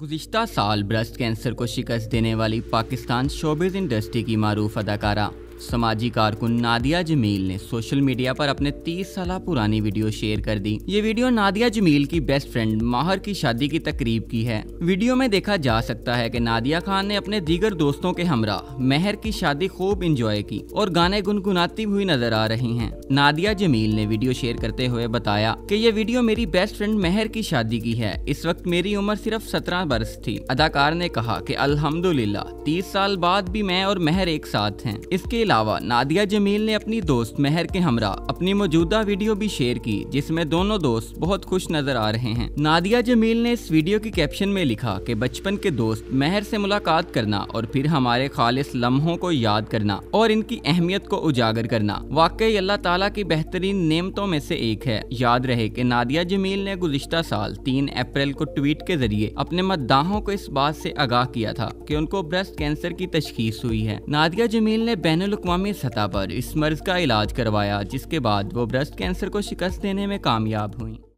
गुज्त साल breast cancer को शिकस्त देने वाली पाकिस्तान शोबिज इंडस्ट्री की मरूफ अदाकारा समाजी कारकुन नादिया जमील ने सोशल मीडिया पर अपने 30 साल पुरानी वीडियो शेयर कर दी ये वीडियो नादिया जमील की बेस्ट फ्रेंड माहर की शादी की तकरीब की है वीडियो में देखा जा सकता है कि नादिया खान ने अपने दीगर दोस्तों के हमरा मेहर की शादी खूब इंजॉय की और गाने गुनगुनाती हुई नजर आ रही हैं नादिया जमील ने वीडियो शेयर करते हुए बताया कि ये वीडियो मेरी बेस्ट फ्रेंड मेहर की शादी की है इस वक्त मेरी उम्र सिर्फ सत्रह बरस थी अदाकार ने कहा कि अल्हम्दुलिल्लाह तीस साल बाद भी मैं और मेहर एक साथ हैं इसके अलावा नादिया जमील ने अपनी दोस्त मेहर के हमरा अपनी मौजूदा वीडियो भी शेयर की जिसमे दोनों दोस्त बहुत खुश नजर आ रहे हैं नादिया जमील ने इस वीडियो की कैप्शन में लिखा कि बचपन के दोस्त मेहर से मुलाकात करना और फिर हमारे खालिस लम्हों को याद करना और इनकी अहमियत को उजागर करना वाकई अल्लाह ताला तला की बेहतरीन नेमतों में से एक है याद रहे कि नादिया जमील ने गुजशत साल तीन अप्रैल को ट्वीट के जरिए अपने मतदाहों को इस बात से आगाह किया था कि उनको ब्रेस्ट कैंसर की तशखीस हुई है नादिया जमील ने बैन अवी सतह पर इस मर्ज का इलाज करवाया जिसके बाद वो ब्रेस्ट कैंसर को शिकस्त देने में कामयाब हुई